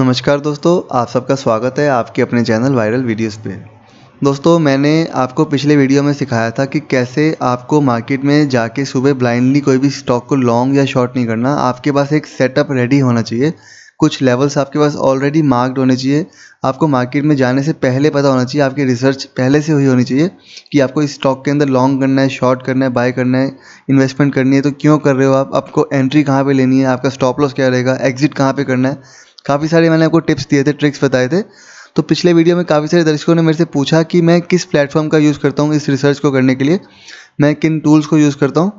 नमस्कार दोस्तों आप सबका स्वागत है आपके अपने चैनल वायरल वीडियोस पे दोस्तों मैंने आपको पिछले वीडियो में सिखाया था कि कैसे आपको मार्केट में जाके सुबह ब्लाइंडली कोई भी स्टॉक को लॉन्ग या शॉर्ट नहीं करना आपके पास एक सेटअप रेडी होना चाहिए कुछ लेवल्स आपके पास ऑलरेडी मार्क्ड होने चाहिए आपको मार्केट में जाने से पहले पता होना चाहिए आपकी रिसर्च पहले से हुई होनी चाहिए कि आपको इस स्टॉक के अंदर लॉन्ग करना है शॉर्ट करना है बाय करना है इन्वेस्टमेंट करनी है तो क्यों कर रहे हो आप आपको एंट्री कहाँ पे लेनी है आपका स्टॉप लॉस क्या रहेगा एग्जिट कहाँ पे करना है काफ़ी सारे मैंने आपको टिप्स दिए थे ट्रिक्स बताए थे तो पिछले वीडियो में काफ़ी सारे दर्शकों ने मेरे से पूछा कि मैं किस प्लेटफॉर्म का यूज़ करता हूँ इस रिसर्च को करने के लिए मैं किन टूल्स को यूज़ करता हूँ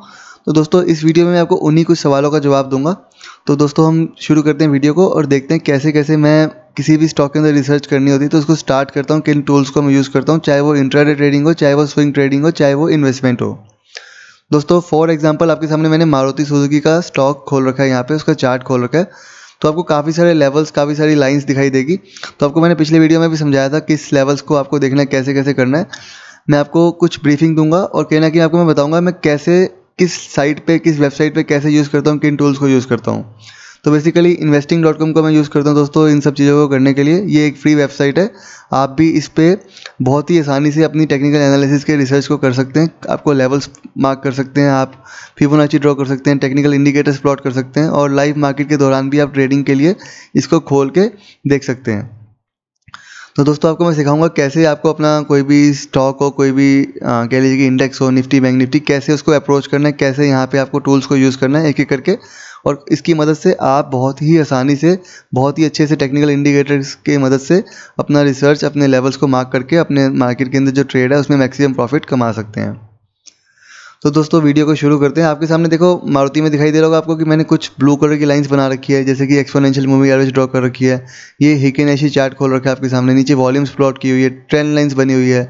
तो दोस्तों इस वीडियो में मैं आपको उन्हीं कुछ सवालों का जवाब दूंगा तो दोस्तों हम शुरू करते हैं वीडियो को और देखते हैं कैसे कैसे मैं किसी भी स्टॉक के अंदर रिसर्च करनी होती है तो उसको स्टार्ट करता हूँ किन टूल्स को मैं यूज़ करता हूँ चाहे वो इंटरनेट ट्रेडिंग हो चाहे वो स्विंग ट्रेडिंग हो चाहे वो इन्वेस्टमेंट हो दोस्तों फॉर एग्जाम्पल आपके सामने मैंने मारुति सुजुकी का स्टॉक खोल रखा है यहाँ पर उसका चार्ट खोल रखा है तो आपको काफ़ी सारे लेवल्स काफ़ी सारी लाइंस दिखाई देगी तो आपको मैंने पिछले वीडियो में भी समझाया था किस लेवल्स को आपको देखना है कैसे कैसे करना है मैं आपको कुछ ब्रीफिंग दूंगा और कहना कि आपको मैं बताऊंगा मैं कैसे किस साइट पे किस वेबसाइट पे कैसे यूज़ करता हूँ किन टूल्स को यूज़ करता हूँ तो बेसिकली इन्वेस्टिंग डॉट कॉम का मैं यूज़ करता हूँ दोस्तों इन सब चीज़ों को करने के लिए ये एक फ्री वेबसाइट है आप भी इस पर बहुत ही आसानी से अपनी टेक्निकल एनालिसिस के रिसर्च को कर सकते हैं आपको लेवल्स मार्क कर सकते हैं आप फिबोनाची ड्रॉ कर सकते हैं टेक्निकल इंडिकेटर्स प्लॉट कर सकते हैं और लाइव मार्केट के दौरान भी आप ट्रेडिंग के लिए इसको खोल के देख सकते हैं तो दोस्तों आपको मैं सिखाऊंगा कैसे आपको अपना कोई भी स्टॉक हो कोई भी कह लीजिए कि इंडेक्स हो निफ्टी बैंक निफ्टी कैसे उसको अप्रोच करना है कैसे यहाँ पे आपको टूल्स को यूज़ करना है एक एक करके और इसकी मदद से आप बहुत ही आसानी से बहुत ही अच्छे से टेक्निकल इंडिकेटर्स की मदद से अपना रिसर्च अपने लेवल्स को मार्क करके अपने मार्केट के अंदर जो ट्रेड है उसमें मैक्सिमम प्रॉफिट कमा सकते हैं तो दोस्तों वीडियो को शुरू करते हैं आपके सामने देखो मारुति में दिखाई दे रहा होगा आपको कि मैंने कुछ ब्लू कलर की लाइंस बना रखी है जैसे कि एक्सपोनेंशियल मूवी एवरेज ड्रॉ कर रखी है ये ऐसी चार्ट खोल रखा है आपके सामने नीचे वॉल्यूम्स प्लॉट की हुई है ट्रेंड लाइन्स बनी हुई है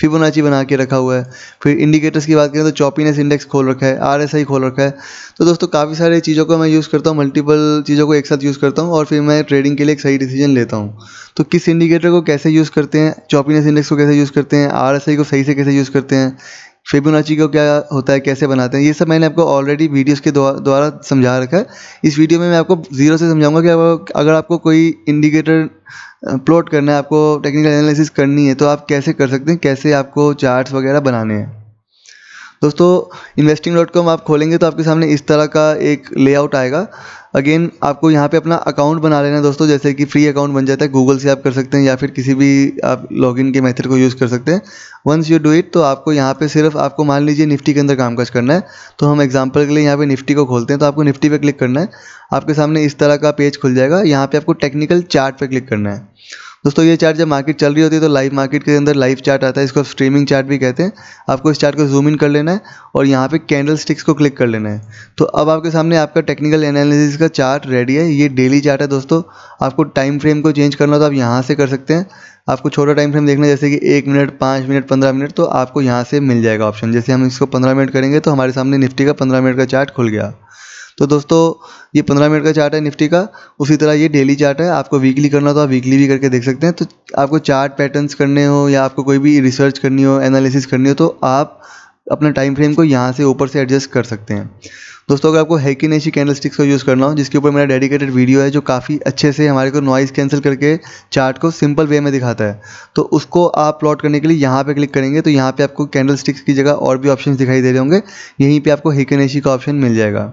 फिबोनाची बना के रखा हुआ है फिर इंडिकेटर्स की बात करें तो चॉपीनेस इंडेक्स खोल रखा है आर एस आई खोल रखा है तो दोस्तों काफ़ी सारे चीज़ों को मैं यूज़ करता हूँ मल्टीपल चीज़ों को एक साथ यूज़ करता हूँ और फिर मैं ट्रेडिंग के लिए एक सही डिसीजन लेता हूँ तो किस इंडिकेटर को कैसे यूज़ करते हैं चॉपीनेस इंडेक्स को कैसे यूज़ करते हैं आर एस आई को सही से कैसे यूज़ करते हैं फिबोनाची को क्या होता है कैसे बनाते हैं ये सब मैंने आपको ऑलरेडी वीडियोस के द्वारा समझा रखा है इस वीडियो में मैं आपको ज़ीरो से समझाऊंगा कि अगर आपको कोई इंडिकेटर प्लॉट करना है आपको टेक्निकल एनालिसिस करनी है तो आप कैसे कर सकते हैं कैसे आपको चार्ट्स वगैरह बनाने हैं दोस्तों इन्वेस्टिंग डॉट कॉम आप खोलेंगे तो आपके सामने इस तरह का एक लेआउट आएगा अगेन आपको यहाँ पे अपना अकाउंट बना लेना है दोस्तों जैसे कि फ्री अकाउंट बन जाता है गूगल से आप कर सकते हैं या फिर किसी भी आप लॉगिन के मेथड को यूज़ कर सकते हैं वंस यू डू इट तो आपको यहाँ पे सिर्फ आपको मान लीजिए निफ्टी के अंदर काम काज करना है तो हम एग्जाम्पल के लिए यहाँ पे निफ्टी को खोलते हैं तो आपको निफ्टी पर क्लिक करना है आपके सामने इस तरह का पेज खुल जाएगा यहाँ पर आपको टेक्निकल चार्ट क्लिक करना है दोस्तों ये चार्ट जब मार्केट चल रही होती है तो लाइव मार्केट के अंदर लाइव चार्ट आता है इसको स्ट्रीमिंग चार्ट भी कहते हैं आपको इस चार्ट को जूम इन कर लेना है और यहाँ पे कैंडल स्टिक्स को क्लिक कर लेना है तो अब आपके सामने आपका टेक्निकल एनालिसिस का चार्ट रेडी है ये डेली चार्ट है दोस्तों आपको टाइम फ्रेम को चेंज करना तो आप यहाँ से कर सकते हैं आपको छोटा टाइम फ्रेम देखना जैसे कि एक मिनट पाँच मिनट पंद्रह मिनट तो आपको यहाँ से मिल जाएगा ऑप्शन जैसे हम इसको पंद्रह मिनट करेंगे तो हमारे सामने निफ्टी का पंद्रह मिनट का चार्ट खुल गया तो दोस्तों ये पंद्रह मिनट का चार्ट है निफ्टी का उसी तरह ये डेली चार्ट है आपको वीकली करना तो आप वीकली भी करके देख सकते हैं तो आपको चार्ट पैटर्न्स करने हो या आपको कोई भी रिसर्च करनी हो एनालिसिस करनी हो तो आप अपने टाइम फ्रेम को यहाँ से ऊपर से एडजस्ट कर सकते हैं दोस्तों अगर आपको हैकिनेशी कैंडल स्टिक्स का यूज़ करना हो जिसके ऊपर मेरा डेडिकेटेड वीडियो है जो काफ़ी अच्छे से हमारे को नॉइज़ कैंसिल करके चार्ट को सिंपल वे में दिखाता है तो उसको आप प्लॉट करने के लिए यहाँ पे क्लिक करेंगे तो यहाँ पे आपको कैंडल स्टिक्स की जगह और भी ऑप्शन दिखाई दे रहे होंगे यहीं पर आपको हैकिनेशी का ऑप्शन मिल जाएगा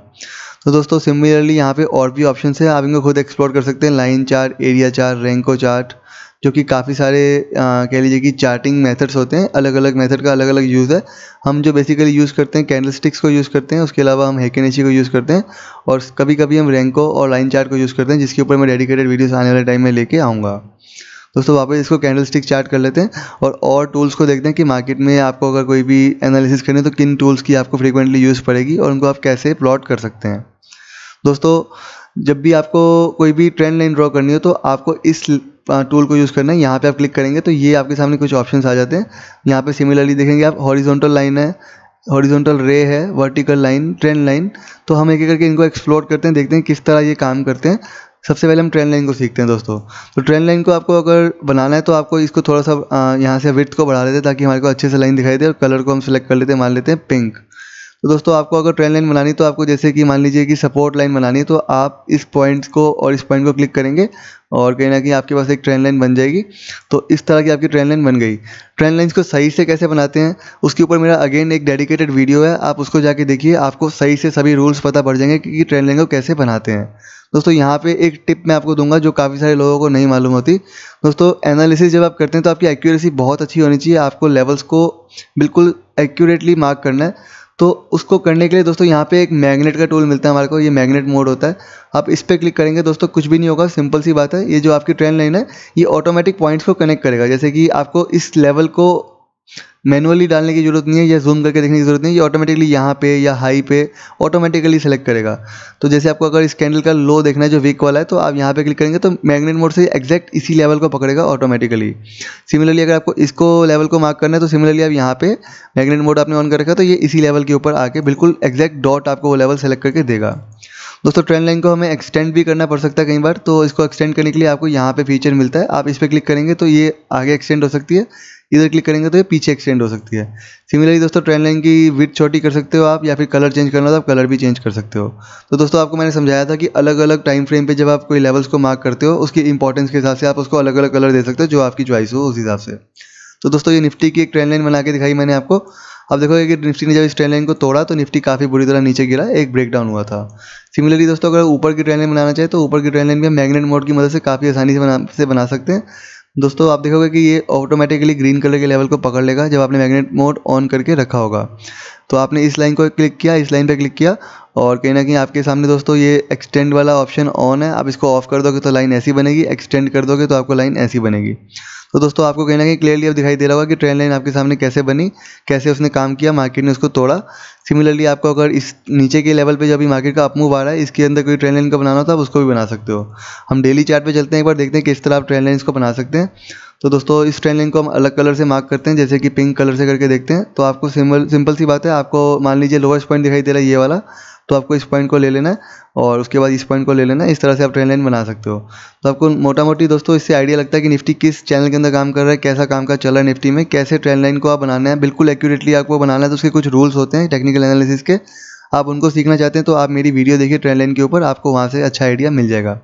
तो दोस्तों सिमिलरली यहाँ पे और भी ऑप्शन है आप इनको खुद एक्सप्लोर कर सकते हैं line chart area chart Renko chart जो कि काफ़ी सारे कह लीजिए कि चार्टिंग मेथड्स होते हैं अलग अलग मेथड का अलग अलग यूज़ है हम जो बेसिकली यूज़ करते हैं कैंडल स्टिक्स को यूज़ करते हैं उसके अलावा हम हेकेनेशी को यूज़ करते हैं और कभी कभी हम रैंको और लाइन चार्ट को यूज़ करते हैं जिसके ऊपर मैं डेडिकेटेड वीडियोस आने वाले टाइम में लेके आऊँगा दोस्तों वापस इसको कैंडल स्टिक चार्ट कर लेते हैं और और टूल्स को देखते हैं कि मार्केट में आपको अगर कोई भी एनालिसिस करनी है तो किन टूल्स की आपको फ्रीक्वेंटली यूज़ पड़ेगी और उनको आप कैसे प्लॉट कर सकते हैं दोस्तों जब भी आपको कोई भी ट्रेंड लाइन ड्रॉ करनी हो तो आपको इस टूल को यूज़ करना है यहाँ पर आप क्लिक करेंगे तो ये आपके सामने कुछ ऑप्शन आ जाते हैं यहाँ पर सिमिलरली देखेंगे आप हॉरिजोनटल लाइन है हॉरिजोनटल रे है वर्टिकल लाइन ट्रेंड लाइन तो हम एक एक करके इनको एक्सप्लोर करते हैं देखते हैं किस तरह ये काम करते हैं सबसे पहले हम ट्रेन लाइन को सीखते हैं दोस्तों तो ट्रेन लाइन को आपको अगर बनाना है तो आपको इसको थोड़ा सा यहाँ से विथ को बढ़ा लेते हैं ताकि हमारे को अच्छे से लाइन दिखाई दे और कलर को हम सेलेक्ट कर लेते हैं मान लेते हैं पिंक तो दोस्तों आपको अगर ट्रेन लाइन बनानी तो आपको जैसे कि मान लीजिए कि सपोर्ट लाइन बनानी तो आप इस पॉइंट को और इस पॉइंट को क्लिक करेंगे और कहीं ना कहीं आपके पास एक ट्रेन लाइन बन जाएगी तो इस तरह की आपकी ट्रेन लाइन बन गई ट्रेन लाइन्स को सही से कैसे बनाते हैं उसके ऊपर मेरा अगेन एक डेडिकेटेड वीडियो है आप उसको जाके देखिए आपको सही से सभी रूल्स पता पड़ जाएंगे कि ट्रेन लाइन को कैसे बनाते हैं दोस्तों यहाँ पे एक टिप मैं आपको दूंगा जो काफ़ी सारे लोगों को नहीं मालूम होती दोस्तों एनालिसिस जब आप करते हैं तो आपकी एक्यूरेसी बहुत अच्छी होनी चाहिए आपको लेवल्स को बिल्कुल एक्यूरेटली मार्क करना है तो उसको करने के लिए दोस्तों यहाँ पे एक मैग्नेट का टूल मिलता है हमारे को ये मैग्नेट मोड होता है आप इस पर क्लिक करेंगे दोस्तों कुछ भी नहीं होगा सिंपल सी बात है ये जो आपकी ट्रेन लाइन है ये ऑटोमेटिक पॉइंट्स को कनेक्ट करेगा जैसे कि आपको इस लेवल को मैनुअली डालने की ज़रूरत नहीं है या ज़ूम करके देखने की ज़रूरत नहीं है ये ऑटोमेटिकली यहाँ पे या हाई पे ऑटोमेटिकली सेलेक्ट करेगा तो जैसे आपको अगर इस कैंडल का लो देखना है जो वीक वाला है तो आप यहाँ पे क्लिक करेंगे तो मैग्नेट मोड से एक्जैक्ट इसी लेवल को पकड़ेगा ऑटोमेटिकली सिमिलरली अगर आपको इसको लेवल को मार्क करना है तो सिमिलरली आप यहाँ पे मैग्नेट मोड आपने ऑन कर रखा तो ये इसी लेवल के ऊपर आके बिल्कुल एग्जैक्ट डॉट आपको वो लेवल सेलेक्ट करके देगा दोस्तों ट्रेंड लाइन को हमें एक्सटेंड भी करना पड़ सकता है कई बार तो इसको एक्सटेंड करने के लिए आपको यहाँ पे फीचर मिलता है आप इस पर क्लिक करेंगे तो ये आगे एक्सटेंड हो सकती है इधर क्लिक करेंगे तो ये पीछे एक्सटेंड हो सकती है सिमिलरली दोस्तों ट्रेन लाइन की विथ छोटी कर सकते हो आप या फिर कलर चेंज करना हो तो आप कलर भी चेंज कर सकते हो तो दोस्तों आपको मैंने समझाया था कि अलग अलग टाइम फ्रेम पे जब आप कोई लेवल्स को मार्क करते हो उसकी इंपॉर्टेंस के हिसाब से आप उसको अलग अलग कलर दे सकते हो जो आपकी चॉइस हो उस हिसाब से तो दोस्तों ये निफ्टी की एक ट्रेन लाइन बना के दिखाई मैंने आपको अब देखो कि निफ्टी ने जब इस ट्रेन लाइन को तोड़ा तो निफ्टी काफ़ी बुरी तरह नीचे गिरा एक ब्रेकडाउन हुआ था सिमिलरली दोस्तों अगर ऊपर की ट्रेन लाइन बनाना चाहिए तो ऊपर की ट्रेन लाइन भी हम मैग्नेट मोड की मदद से काफ़ी आसानी से बना से बना सकते हैं दोस्तों आप देखोगे कि ये ऑटोमेटिकली ग्रीन कलर के लेवल को पकड़ लेगा जब आपने मैग्नेट मोड ऑन करके रखा होगा तो आपने इस लाइन को क्लिक किया इस लाइन पे क्लिक किया और कहीं ना कहीं आपके सामने दोस्तों ये एक्सटेंड वाला ऑप्शन ऑन है आप इसको ऑफ कर दोगे तो लाइन ऐसी बनेगी एक्सटेंड कर दोगे तो आपको लाइन ऐसी बनेगी तो दोस्तों आपको कहीं ना कहीं क्लियरली अब दिखाई दे रहा होगा कि ट्रेंड लाइन आपके सामने कैसे बनी कैसे उसने काम किया मार्केट ने उसको तोड़ा सिमिलरली आपको अगर इस नीचे के लेवल पे जब भी मार्केट का अपमूव आ रहा है इसके अंदर कोई ट्रेंड लाइन का बनाना होता तो है उसको भी बना सकते हो हम डेली चार्ट पे चलते हैं एक बार देखते हैं किस तरह आप ट्रेंड लाइन को बना सकते हैं तो दोस्तों इस ट्रेन लाइन को हम अलग कलर से मार्क करते हैं जैसे कि पिंक कलर से करके देखते हैं तो आपको सिंपल सिंपल सी बात है आपको मान लीजिए लोवेस्ट पॉइंट दिखाई दे रहा है ये वाला तो आपको इस पॉइंट को ले लेना है और उसके बाद इस पॉइंट को ले लेना है इस तरह से आप ट्रेन लाइन बना सकते हो तो आपको मोटा मोटी दोस्तों इससे आइडिया लगता है कि निफ्टी किस चैनल के अंदर काम कर रहा है कैसा काम का चल रहा है निफ्टी में कैसे ट्रेन लाइन को आप बनाना है बिल्कुल एक्यूरेटली आपको बनाना है तो उसके कुछ रूल्स होते हैं टेक्निकल एनालिसिस के आप उनको सीखना चाहते हैं तो आप मेरी वीडियो देखिए ट्रेन लाइन के ऊपर आपको वहाँ से अच्छा आइडिया मिल जाएगा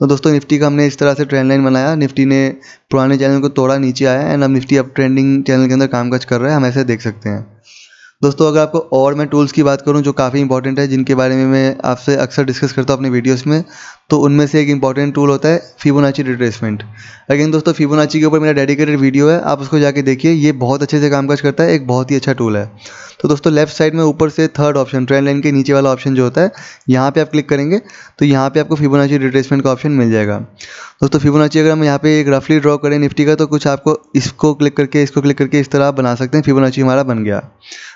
तो दोस्तों निफ्टी का हमने इस तरह से ट्रेंड लाइन बनाया निफ्टी ने पुराने चैनल को तोड़ा नीचे आया एंड अब निफ्टी अब ट्रेंडिंग चैनल के अंदर कामकाज कर रहा है हम ऐसे देख सकते हैं दोस्तों अगर आपको और मैं टूल्स की बात करूं जो काफ़ी इंपॉर्टेंट है जिनके बारे में मैं आपसे अक्सर डिस्कस करता हूं अपने वीडियोस में तो उनमें से एक इंपॉर्टेंट टूल होता है फिबोनाची रिट्रेसमेंट अगेन दोस्तों फिबोनाची के ऊपर मेरा डेडिकेटेड वीडियो है आप उसको जाके देखिए ये बहुत अच्छे से कामकाज करता है एक बहुत ही अच्छा टूल है तो दोस्तों लेफ्ट साइड में ऊपर से थर्ड ऑप्शन ट्रेंड लाइन के नीचे वाला ऑप्शन जो होता है यहाँ पर आप क्लिक करेंगे तो यहाँ पर आपको फिबोनाची रिट्रेसमेंट का ऑप्शन मिल जाएगा दोस्तों फिबोनाची अगर हम यहाँ पे एक रफली ड्रॉ करें निफ्टी का तो कुछ आपको इसको क्लिक करके इसको क्लिक करके इस तरह आप बना सकते हैं फिबोनाची हमारा बन गया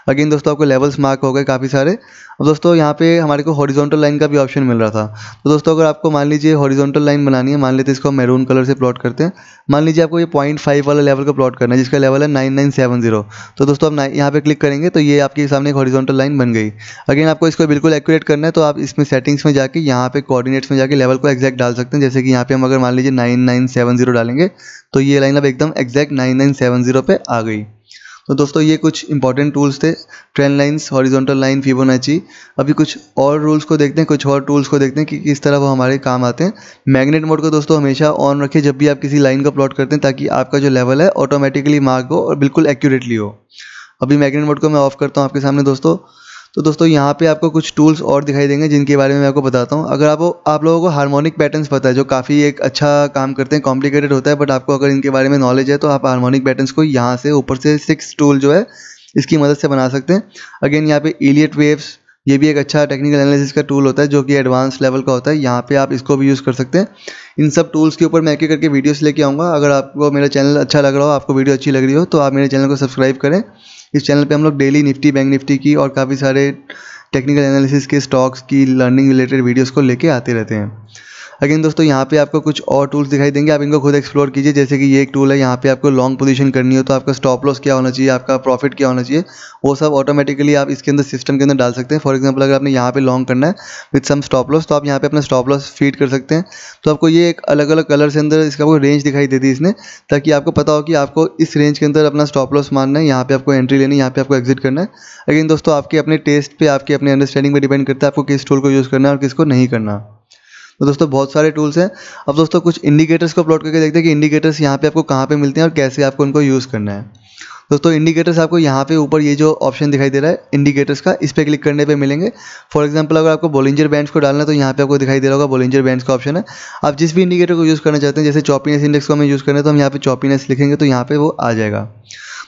अगेन दोस्तों आपको लेवल्स मार्क हो गए काफ़ी सारे अब दोस्तों यहाँ पे हमारे को हॉरिजॉन्टल लाइन का भी ऑप्शन मिल रहा था तो दोस्तों अगर आपको मान लीजिए हॉरिजॉन्टल लाइन बनानी है मान लेते हैं इसको हम मैरून कलर से प्लॉट करते हैं मान लीजिए आपको ये पॉइंट फाइव वाला लेवल का प्लॉट करना है जिसका लेवल है नाइन नाइन सेवन जीरो तो दोस्तों आप यहाँ पे क्लिक करेंगे तो ये आपके सामने एक हॉरिजॉन्टल लाइन बन गई अगेन आपको इसको बिल्कुल एक्यूरेट करना है तो आप इसमें सेटिंग्स में जाके यहाँ पे कॉर्डिनेट्स में जाकर लेवल को एक्जैक्ट डाल सकते हैं जैसे कि यहाँ पे हम अगर मान लीजिए नाइन नाइन सेवन जीरो डालेंगे तो ये लाइन अब एकदम exact nine nine seven zero पे आ गई तो दोस्तों ये कुछ इंपॉर्टेंट टूल्स थे trend lines horizontal line Fibonacci अभी कुछ और रूल्स को देखते हैं कुछ और टूल्स को देखते हैं कि किस तरह वो हमारे काम आते हैं मैग्नेट मोड को दोस्तों हमेशा ऑन रखें जब भी आप किसी लाइन का प्लॉट करते हैं ताकि आपका जो लेवल है ऑटोमेटिकली मार्क हो और बिल्कुल एक्यूरेटली हो अभी मैग्नेट मोड को मैं ऑफ करता हूँ आपके सामने दोस्तों तो दोस्तों यहाँ पे आपको कुछ टूल्स और दिखाई देंगे जिनके बारे में मैं आपको बताता हूँ अगर आपको आप लोगों को हारमोनिक पैटर्न्स पता है जो काफ़ी एक अच्छा काम करते हैं कॉम्प्लिकेटेड होता है बट आपको अगर इनके बारे में नॉलेज है तो आप हारमोनिक पैटर्न्स को यहाँ से ऊपर से सिक्स टूल जो है इसकी मदद से बना सकते हैं अगेन यहाँ पे इलियट वेव्स ये भी एक अच्छा टेक्निकल एनालिसिस का टूल होता है जो कि एडवांस लेवल का होता है यहाँ पे आप इसको भी यूज़ कर सकते हैं इन सब टूल्स के ऊपर मैं एक करके वीडियोस लेके आऊँगा अगर आपको मेरा चैनल अच्छा लग रहा हो आपको वीडियो अच्छी लग रही हो तो आप मेरे चैनल को सब्सक्राइब करें इस चैनल पर हम लोग डेली निफ्टी बैंक निफ्टी की और काफ़ी सारे टेक्निकल एनालिसिस के स्टॉक्स की लर्निंग रिलेटेड वीडियोज़ को लेकर आते रहते हैं अगेन दोस्तों यहाँ पे आपको कुछ और टूल्स दिखाई देंगे आप इनको खुद एक्सप्लोर कीजिए जैसे कि ये एक टूल है यहाँ पे आपको लॉन्ग पोजीशन करनी हो तो आपका स्टॉप लॉस क्या होना चाहिए आपका प्रॉफिट क्या होना चाहिए वो सब ऑटोमेटिकली आप इसके अंदर सिस्टम के अंदर डाल सकते हैं फॉर एग्जाम्पल अगर आपने यहाँ पे लॉन्ग करना है विथ सम स्टॉप लॉस तो आप यहाँ पे अपना स्टॉप लॉस फीड कर सकते हैं तो आपको ये एक अलग अलग कलर से अंदर इसका कोई रेंज दिखाई देती है इसने ताकि आपको पता हो कि आपको इस रेंज के अंदर अपना स्टॉप लॉस मानना है यहाँ पे आपको एंट्री लेनी है यहाँ पे आपको एग्जिट करना है अगेन दोस्तों आपके अपने टेस्ट पर आपके अपने अंडरस्टैंडिंग पे डिपेंड करता है आपको किस टूल को यूज़ करना है और किसको नहीं करना तो दोस्तों बहुत सारे टूल्स हैं अब दोस्तों कुछ इंडिकेटर्स को प्लॉट करके देखते हैं कि इंडिकेटर्स यहाँ पे आपको कहाँ पे मिलते हैं और कैसे आपको उनको यूज़ करना है दोस्तों इंडिकेटर्स आपको यहाँ पे ऊपर ये जो ऑप्शन दिखाई दे रहा है इंडिकेटर्स का इस पर क्लिक करने पे मिलेंगे फॉर एग्जांपल अगर आपको बोलिंजर बैंड्स को डालना है तो यहाँ पे आपको दिखाई दे रहा होगा बोलिंजर बैंड्स का ऑप्शन है आप जिस भी इंडिकेटर को यूज़ करना चाहते हैं जैसे चॉपीनेस इंडेक्स को हमें यूज़ करना है तो हम यहाँ पर चॉपीनेस लिखेंगे तो यहाँ पे वो आ जाएगा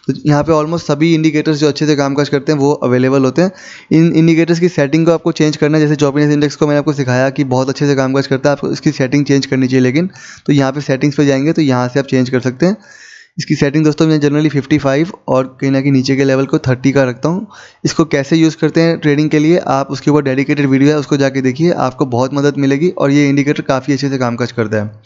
तो यहाँ पे ऑलमोस्ट सभी इंडिकेटर्स जो अच्छे से कामकाज करते हैं वो अवेलेबल होते हैं इन इंडिकेटर्स की सेटिंग को आपको चेंज करना है जैसे जॉबिनेस इंडेक्स को मैंने आपको सिखाया कि बहुत अच्छे से कामकाज करता है आपको इसकी सेटिंग चेंज करनी चाहिए लेकिन तो यहाँ पर सेटिंग्स पर जाएंगे तो यहाँ से आप चेंज कर सकते हैं इसकी सेटिंग दोस्तों मैं जनरली 55 और कहीं ना कहीं नीचे के लेवल को 30 का रखता हूँ इसको कैसे यूज़ करते हैं ट्रेडिंग के लिए आप उसके ऊपर डेडिकेटेड वीडियो है उसको जाके देखिए आपको बहुत मदद मिलेगी और ये इंडिकेटर काफ़ी अच्छे से कामकाज करता है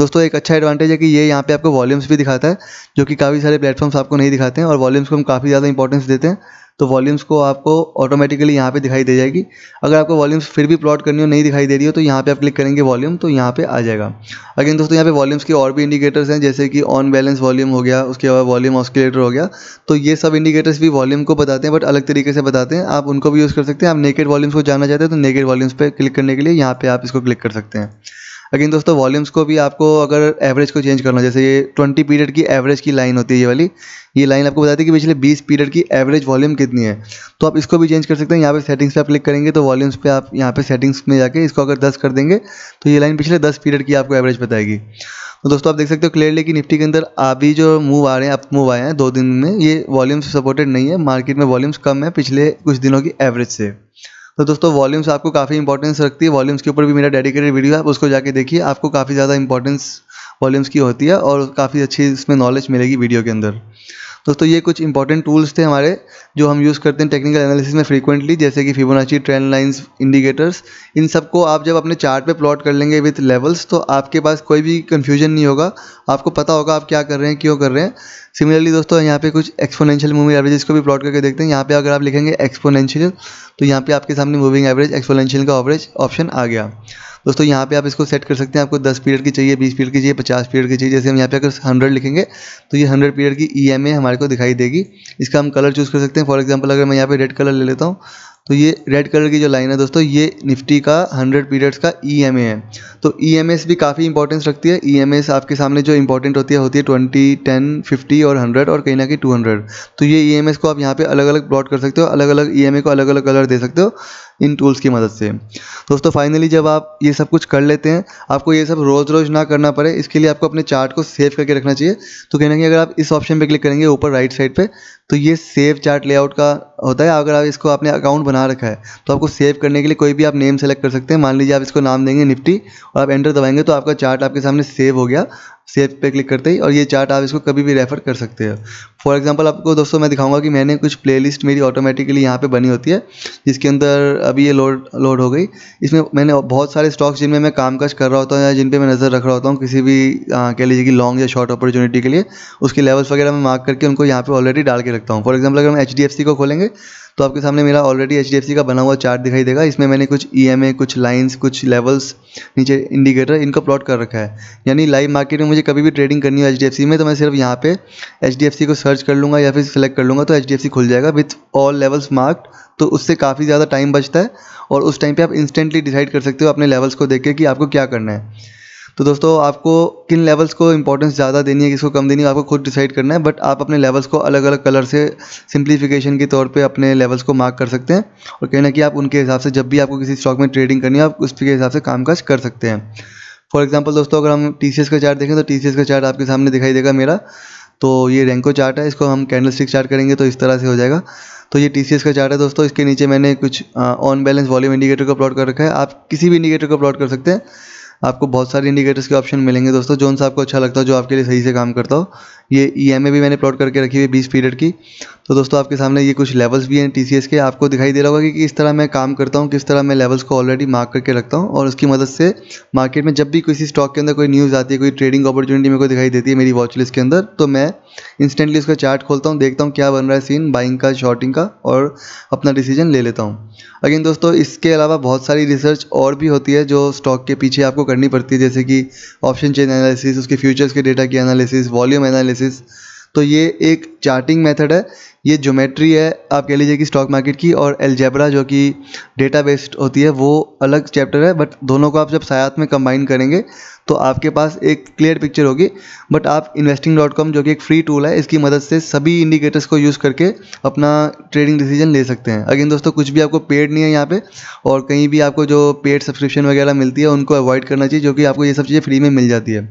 दोस्तों एक अच्छा एडवांटेज है कि ये यहाँ पे आपको वॉल्यूम्स भी दिखाता है जो कि काफ़ी सारे प्लेटफॉर्म्स आपको नहीं दिखाते हैं और वॉल्यूम्स को हम काफ़ी ज़्यादा इंपॉर्टेंस देते हैं तो वॉल्यूम्स को आपको ऑटोमेटिकली यहाँ पे दिखाई दे जाएगी अगर आपको वॉल्यूम्स फिर भी प्लॉट करनी हो नहीं दिखाई दे रही हो तो यहाँ पे आप क्लिक करेंगे वॉल्यूम तो यहाँ पे आ जाएगा अगेन दोस्तों यहाँ पे वॉल्यूम्स के और भी इंडिकेटर्स हैं जैसे कि ऑन बैलेंस वॉल्यूम हो गया उसके बाद वॉल्यूम ऑस्किलेटर हो गया तो ये सब इंडिकेटर्स भी वॉल्यूम को बताते हैं बट अलग तरीके से बताते हैं आप उनको भी यूज़ कर सकते हैं आप नेकेड वॉल्यूम्स को जानना चाहते हैं तो नेकेड वॉल्यूम्स पर क्लिक करने के लिए यहाँ पर आप इसको क्लिक कर सकते हैं अगेन दोस्तों वॉल्यूम्स को भी आपको अगर एवरेज को चेंज करना जैसे ये ट्वेंटी पीरियड की एवरेज की लाइन होती है ये वाली ये लाइन आपको बताती है कि पिछले बीस पीरियड की एवरेज वॉल्यूम कितनी है तो आप इसको भी चेंज कर सकते हैं यहाँ पर सेटिंग्स पर आप क्लिक करेंगे तो वॉल्यूम्स पर आप यहाँ पर सेटिंग्स में जाके इसको अगर दस कर देंगे तो ये लाइन पिछले दस पीरियड की आपको एवरेज बताएगी तो दोस्तों आप देख सकते हो क्लियरली कि निफ्टी के अंदर अभी जो मूव आ रहे हैं अप मूव आए हैं दो दिन में ये वॉल्यूम्स सपोर्टेड नहीं है मार्केट में वॉल्यूम्स कम है पिछले कुछ दिनों की एवरेज से तो दोस्तों वॉल्यूम्स आपको काफ़ी इंपॉर्टेंस रखती है वॉल्यूम्स के ऊपर भी मेरा डेडिकेटेड वीडियो है आप उसको जाके देखिए आपको काफ़ी ज़्यादा इंपॉर्टेंस वॉल्यूम्स की होती है और काफ़ी अच्छी इसमें नॉलेज मिलेगी वीडियो के अंदर दोस्तों ये कुछ इंपॉर्टेंट टूल्स थे हमारे जो हम यूज़ करते हैं टेक्निकल एनालिसिस में फ्रीक्वेंटली जैसे कि फिबोनाची ट्रेंड लाइंस इंडिकेटर्स इन सबको आप जब अपने चार्ट पे प्लॉट कर लेंगे विथ लेवल्स तो आपके पास कोई भी कन्फ्यूजन नहीं होगा आपको पता होगा आप क्या कर रहे हैं क्यों कर रहे हैं सिमिलरली दोस्तों यहाँ पे कुछ एक्सपोनेंशियल मूविंग एवरेज को भी प्लॉट करके देखते हैं यहाँ पे अगर आप लिखेंगे एक्सपोनेंशियल तो यहाँ पे आपके सामने मूविंग एवरेज एक्सपोनेंशियल का एवरेज ऑप्शन आ गया दोस्तों यहाँ पे आप इसको सेट कर सकते हैं आपको 10 पीरियड की चाहिए 20 पीरियड की चाहिए 50 पीरियड की चाहिए जैसे हम यहाँ पे अगर 100 लिखेंगे तो ये 100 पीरियड की ई हमारे को दिखाई देगी इसका हम कलर चूज़ कर सकते हैं फॉर एग्जांपल अगर मैं यहाँ पे रेड कलर ले लेता हूँ तो ये रेड कलर की जो लाइन है दोस्तों ये निफ्टी का 100 पीरियड्स का ई e है तो ई e भी काफ़ी इंपॉर्टेंस रखती है ई e आपके सामने जो इंपॉर्टेंट होती है होती है ट्वेंटी टेन फिफ्टी और हंड्रेड और कहीं ना कहीं टू हंड्रेड तो ये ई को आप यहाँ पे अलग अलग प्लॉट कर सकते हो अलग अलग ई को अलग अलग कलर दे सकते हो इन टूल्स की मदद से दोस्तों फाइनली जब आप ये सब कुछ कर लेते हैं आपको ये सब रोज़ रोज़ ना करना पड़े इसके लिए आपको अपने चार्ट को सेव करके रखना चाहिए तो कहीं ना अगर आप इस ऑप्शन पर क्लिक करेंगे ऊपर राइट साइड पर तो ये सेव चार्ट लेआउट का होता है अगर आप इसको आपने अकाउंट बना रखा है तो आपको सेव करने के लिए कोई भी आप नेम सेलेक्ट कर सकते हैं मान लीजिए आप इसको नाम देंगे निफ्टी और आप एंटर दबाएंगे तो आपका चार्ट आपके सामने सेव हो गया सेव पे क्लिक करते ही और ये चार्ट आप इसको कभी भी रेफर कर सकते हो फॉर एग्जांपल आपको दोस्तों मैं दिखाऊंगा कि मैंने कुछ प्लेलिस्ट मेरी ऑटोमेटिकली यहाँ पे बनी होती है जिसके अंदर अभी ये लोड लोड हो गई इसमें मैंने बहुत सारे स्टॉक्स जिनमें मैं कामकाज कर रहा होता हूँ या जिन पर मैं नज़र रख रहा होता हूँ किसी भी कह लीजिए कि लॉन्ग या शॉर्ट अपॉर्चुनिटी के लिए उसके लेवल्स वगैरह मैं मार्क करके उनको यहाँ पर ऑलरेडी डाल के रखता हूँ फॉर एग्जाम्पल अगर हम एच को खोलेंगे तो आपके सामने मेरा ऑलरेडी एच का बना हुआ चार्ट दिखाई देगा इसमें मैंने कुछ ई e कुछ लाइन्स कुछ लेवल्स नीचे इंडिकेटर इनका प्लॉट कर रखा है यानी लाइव मार्केट में मुझे कभी भी ट्रेडिंग करनी हो एच में तो मैं सिर्फ यहाँ पे एच को सर्च कर लूँगा या फिर सेलेक्ट कर लूँगा तो एच खुल जाएगा विथ ऑल लेवल्स मार्क्ड तो उससे काफ़ी ज़्यादा टाइम बचता है और उस टाइम पे आप इंस्टेंटली डिसाइड कर सकते हो अपने लेवल्स को देख के कि आपको क्या करना है तो दोस्तों आपको किन लेवल्स को इंपॉर्टेंस ज़्यादा देनी है किसको कम देनी है आपको खुद डिसाइड करना है बट आप अपने लेवल्स को अलग अलग कलर से सिंप्लीफिकेशन के तौर पे अपने लेवल्स को मार्क कर सकते हैं और कहना कि आप उनके हिसाब से जब भी आपको किसी स्टॉक में ट्रेडिंग करनी है आप उसके हिसाब से कामकाज कर सकते हैं फॉर एग्जाम्पल दोस्तों अगर हम टी का चार्ट देखें तो टी का चार्ट आपके सामने दिखाई देगा मेरा तो ये रैंको चार्ट है इसको हम कैंडल स्टिक चार्ट करेंगे तो इस तरह से हो जाएगा तो ये टी का चार्ट है दोस्तों इसके नीचे मैंने कुछ ऑन बैलेंस वॉल्यूम इंडिकेटर को प्लॉट कर रखा है आप किसी भी इंडिकेटर को प्लॉट कर सकते हैं आपको बहुत सारे इंडिकेटर्स के ऑप्शन मिलेंगे दोस्तों जो आपको अच्छा लगता हो जो आपके लिए सही से काम करता हो ये ई e एम भी मैंने प्लॉट करके रखी हुई है बीस पीरियड की तो दोस्तों आपके सामने ये कुछ लेवल्स भी हैं टी के आपको दिखाई दे रहा होगा कि किस तरह मैं काम करता हूँ किस तरह मैं लेवल्स को ऑलरेडी मार्क करके रखता हूँ और उसकी मदद से मार्केट में जब भी किसी स्टॉक के अंदर कोई न्यूज़ आती है कोई ट्रेडिंग अपॉर्चुनिटी मेरे को दिखाई देती है मेरी वॉच लिस्ट के अंदर तो मैं इंस्टेंटली उसका चार्ट खोलता हूँ देखता हूँ क्या बन रहा है सीन बाइंग का शॉर्टिंग का और अपना डिसीजन ले लेता हूँ अगेन दोस्तों इसके अलावा बहुत सारी रिसर्च और भी होती है जो स्टॉक के पीछे आपको करनी पड़ती है जैसे कि ऑप्शन चेन एनालिसिस उसके फ्यूचर्स के डेटा की एनालिसिस वॉल्यूम एनालिसिस एनालिसिस तो ये एक चार्टिंग मेथड है ये ज्योमेट्री है आप कह लीजिए कि स्टॉक मार्केट की और एलजेब्रा जो कि डेटा बेस्ड होती है वो अलग चैप्टर है बट दोनों को आप जब सायात में कंबाइन करेंगे तो आपके पास एक क्लियर पिक्चर होगी बट आप इन्वेस्टिंग डॉट कॉम जो कि एक फ्री टूल है इसकी मदद से सभी इंडिकेटर्स को यूज़ करके अपना ट्रेडिंग डिसीजन ले सकते हैं अगेन दोस्तों कुछ भी आपको पेड नहीं है यहाँ पे और कहीं भी आपको जो पेड सब्सक्रिप्शन वगैरह मिलती है उनको अवॉइड करना चाहिए जो कि आपको ये सब चीज़ें फ्री में मिल जाती है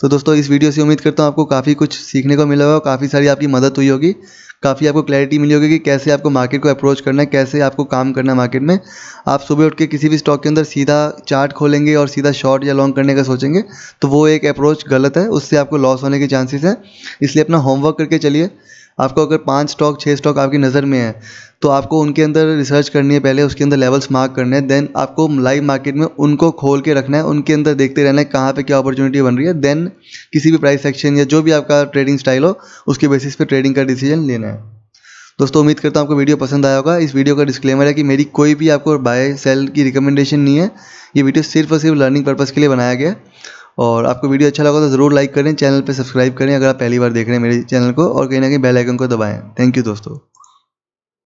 तो दोस्तों इस वीडियो से उम्मीद करता हूँ आपको काफ़ी कुछ सीखने को मिला होगा काफ़ी सारी आपकी मदद हुई होगी काफ़ी आपको क्लैरिटी मिली होगी कि कैसे आपको मार्केट को अप्रोच करना है कैसे आपको काम करना है मार्केट में आप सुबह उठ के किसी भी स्टॉक के अंदर सीधा चार्ट खोलेंगे और सीधा शॉर्ट या लॉन्ग करने का सोचेंगे तो वो एक अप्रोच गलत है उससे आपको लॉस होने के चांसेस हैं इसलिए अपना होमवर्क करके चलिए आपको अगर पाँच स्टॉक छः स्टॉक आपकी नज़र में है तो आपको उनके अंदर रिसर्च करनी है पहले उसके अंदर लेवल्स मार्क करने हैं देन आपको लाइव मार्केट में उनको खोल के रखना है उनके अंदर देखते रहना है कहाँ पे क्या अपॉर्चुनिटी बन रही है देन किसी भी प्राइस एक्शन या जो भी आपका ट्रेडिंग स्टाइल हो उसके बेसिस पे ट्रेडिंग का डिसीजन लेना है दोस्तों उम्मीद करता हूँ आपको वीडियो पसंद आया होगा इस वीडियो का डिस्क्लेमर है कि मेरी कोई भी आपको बाय सेल की रिकमेंडेशन नहीं है ये वीडियो सिर्फ और सिर्फ लर्निंग पर्पज़ के लिए बनाया गया है और आपको वीडियो अच्छा लगा तो ज़रूर लाइक करें चैनल पर सब्सक्राइब करें अगर आप पहली बार देख रहे हैं मेरे चैनल को और कहीं ना कहीं बेलाइकन को दबाएँ थैंक यू दोस्तों